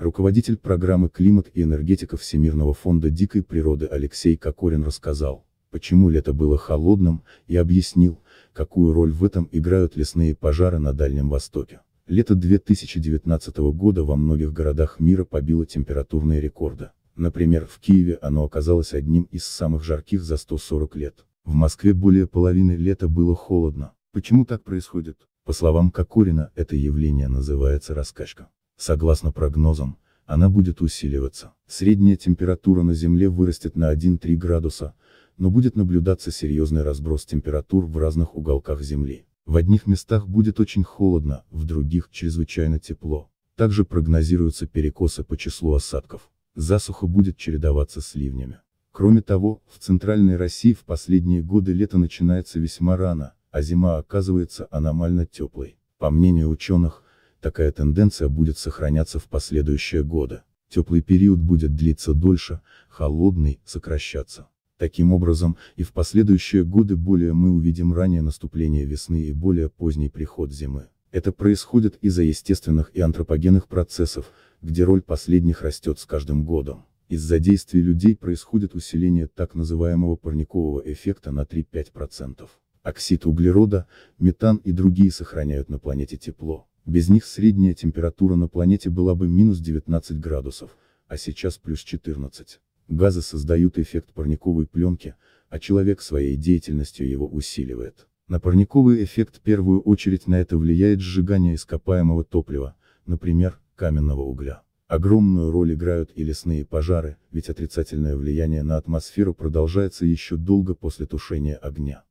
Руководитель программы «Климат и энергетика» Всемирного фонда дикой природы Алексей Кокорин рассказал, почему лето было холодным, и объяснил, какую роль в этом играют лесные пожары на Дальнем Востоке. Лето 2019 года во многих городах мира побило температурные рекорды. Например, в Киеве оно оказалось одним из самых жарких за 140 лет. В Москве более половины лета было холодно. Почему так происходит? По словам Кокорина, это явление называется раскачка. Согласно прогнозам, она будет усиливаться. Средняя температура на Земле вырастет на 1-3 градуса, но будет наблюдаться серьезный разброс температур в разных уголках Земли. В одних местах будет очень холодно, в других чрезвычайно тепло. Также прогнозируются перекосы по числу осадков. Засуха будет чередоваться с ливнями. Кроме того, в Центральной России в последние годы лето начинается весьма рано, а зима оказывается аномально теплой. По мнению ученых, такая тенденция будет сохраняться в последующие годы. Теплый период будет длиться дольше, холодный – сокращаться. Таким образом, и в последующие годы более мы увидим раннее наступление весны и более поздний приход зимы. Это происходит из-за естественных и антропогенных процессов, где роль последних растет с каждым годом. Из-за действий людей происходит усиление так называемого парникового эффекта на 3-5%. Оксид углерода, метан и другие сохраняют на планете тепло. Без них средняя температура на планете была бы минус 19 градусов, а сейчас плюс 14. Газы создают эффект парниковой пленки, а человек своей деятельностью его усиливает. На парниковый эффект в первую очередь на это влияет сжигание ископаемого топлива, например, каменного угля. Огромную роль играют и лесные пожары, ведь отрицательное влияние на атмосферу продолжается еще долго после тушения огня.